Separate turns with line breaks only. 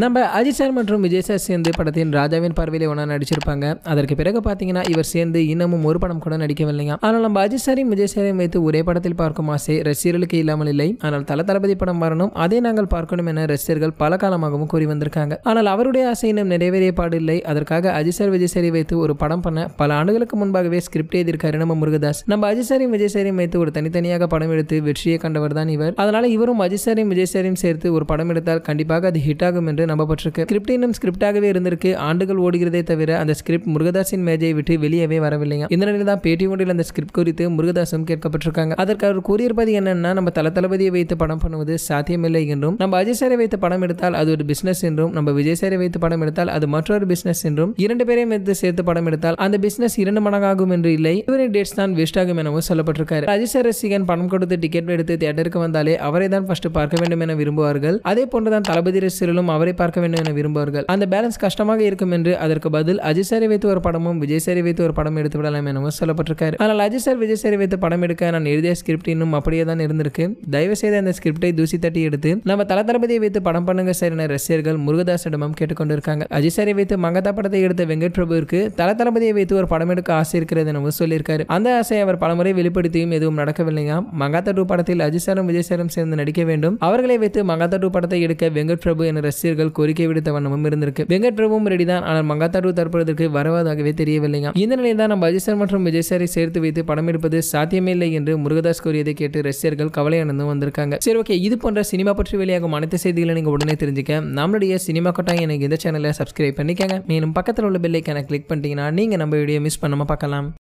நம்ம அஜித் சார் மற்றும் விஜய் சார் சேர்ந்து படத்தின் ராஜாவின் பார்வையில் ஒன்றா நடிச்சிருப்பாங்க அதற்கு பிறகு பார்த்தீங்கன்னா இவர் சேர்ந்து இன்னமும் ஒரு படம் கூட நடிக்கவில்லைங்க ஆனால் நம்ம அஜித் சாரையும் விஜய் சாரையும் வைத்து ஒரே படத்தில் பார்க்கும் ஆசை ரசிகர்களுக்கு இல்லாமல் இல்லை ஆனால் தல தளபதி படம் வரணும் அதை நாங்கள் பார்க்கணும் என ரசிகர்கள் பல காலமாகவும் கூறி வந்திருக்காங்க ஆனால் அவருடைய ஆசை இன்னும் நிறைவேறிய இல்லை அதற்காக அஜித் சார் விஜய் சாரை வைத்து ஒரு படம் பண்ண பல ஆண்டுகளுக்கு முன்பாகவே ஸ்கிரிப்ட் எழுதியிருக்காரு நம்ம முருகதாஸ் நம்ம அஜித் சாரையும் விஜய் சாரையும் வைத்து ஒரு தனித்தனியாக படம் எடுத்து வெற்றியை கண்டவர் தான் இவர் அதனால இவரும் அஜித் சாரையும் விஜய் சாரையும் சேர்த்து ஒரு படம் எடுத்தால் கண்டிப்பாக அது ஹிட் ஆகும் என்று என்று நம்பப்பட்டிருக்கு ஸ்கிரிப்ட் இன்னும் ஸ்கிரிப்டாகவே இருந்திருக்கு ஆண்டுகள் ஓடுகிறதே தவிர அந்த ஸ்கிரிப்ட் முருகதாசின் மேஜையை விட்டு வெளியவே வரவில்லையா இந்த நிலையில் தான் பேட்டி ஒன்றில் அந்த ஸ்கிரிப்ட் குறித்து முருகதாசும் கேட்கப்பட்டிருக்காங்க அதற்கு அவர் கூறியிருப்பது என்னன்னா நம்ம தல தளபதியை வைத்து படம் பண்ணுவது சாத்தியமில்லை என்றும் நம்ம அஜய் சாரை வைத்து படம் எடுத்தால் அது ஒரு பிசினஸ் என்றும் நம்ம விஜய் சாரை வைத்து படம் எடுத்தால் அது மற்றொரு பிசினஸ் என்றும் இரண்டு பேரையும் வைத்து சேர்த்து படம் எடுத்தால் அந்த பிசினஸ் இரண்டு மடங்காகும் என்று இல்லை இவரின் டேட்ஸ் தான் வேஸ்ட் ஆகும் எனவும் சொல்லப்பட்டிருக்காரு சார் ரசிகன் பணம் கொடுத்து டிக்கெட் எடுத்து தியேட்டருக்கு வந்தாலே அவரை தான் ஃபர்ஸ்ட் பார்க்க வேண்டும் என விரும்புவார்கள் அதே போன்றுதான் தளபதி ரசிகர்களும் அவரை முறை பார்க்க வேண்டும் என விரும்புவார்கள் அந்த பேலன்ஸ் கஷ்டமாக இருக்கும் என்று அதற்கு பதில் அஜய் சாரை வைத்து ஒரு படமும் விஜய் சாரி வைத்து ஒரு படம் எடுத்து விடலாம் எனவும் சொல்லப்பட்டிருக்காரு ஆனால் அஜய் சார் விஜய் சாரி வைத்து படம் எடுக்க நான் எழுதிய ஸ்கிரிப்ட் இன்னும் அப்படியே தான் இருந்திருக்கு தயவு செய்து அந்த ஸ்கிரிப்டை தூசி தட்டி எடுத்து நம்ம தல தளபதியை வைத்து படம் பண்ணுங்க சார் என ரசிகர்கள் முருகதாசிடமும் கேட்டுக்கொண்டிருக்காங்க அஜய் சாரி வைத்து மங்கதா படத்தை எடுத்த வெங்கட் பிரபுவிற்கு தல தளபதியை வைத்து ஒரு படம் எடுக்க ஆசை இருக்கிறது எனவும் சொல்லியிருக்காரு அந்த ஆசையை அவர் பலமுறை வெளிப்படுத்தியும் எதுவும் நடக்கவில்லையா மங்காத்தா டூ படத்தில் அஜய் சாரும் விஜய் சாரும் சேர்ந்து நடிக்க வேண்டும் அவர்களை வைத்து மங்காத்தா டூ படத்தை எடுக்க வெங்கட் பிரபு என ரசிகர்கள் அவர்கள் கோரிக்கை விடுத்த வண்ணமும் இருந்திருக்கு வெங்கட் பிரபுவும் ரெடி தான் ஆனால் மங்காத்தாடு தற்பொழுதற்கு வரவாதாகவே தெரியவில்லைங்க இந்த நிலையில் தான் நம்ம அஜய் சார் மற்றும் விஜய் சாரை சேர்த்து வைத்து படம் எடுப்பது சாத்தியமே இல்லை என்று முருகதாஸ் கூறியதை கேட்டு ரசிகர்கள் கவலை அணந்தும் வந்திருக்காங்க சரி ஓகே இது போன்ற சினிமா பற்றி வெளியாகும் அனைத்து செய்திகளை நீங்கள் உடனே தெரிஞ்சுக்க நம்மளுடைய சினிமா கொட்டாய் எனக்கு இந்த சேனலை சப்ஸ்கிரைப் பண்ணிக்கங்க மேலும் பக்கத்தில் உள்ள பெல்லைக்கான கிளிக் பண்ணிட்டீங்கன்னா நீங்கள் நம்ம வீடியோ மிஸ் பண்ணாம பார்க்கலாம்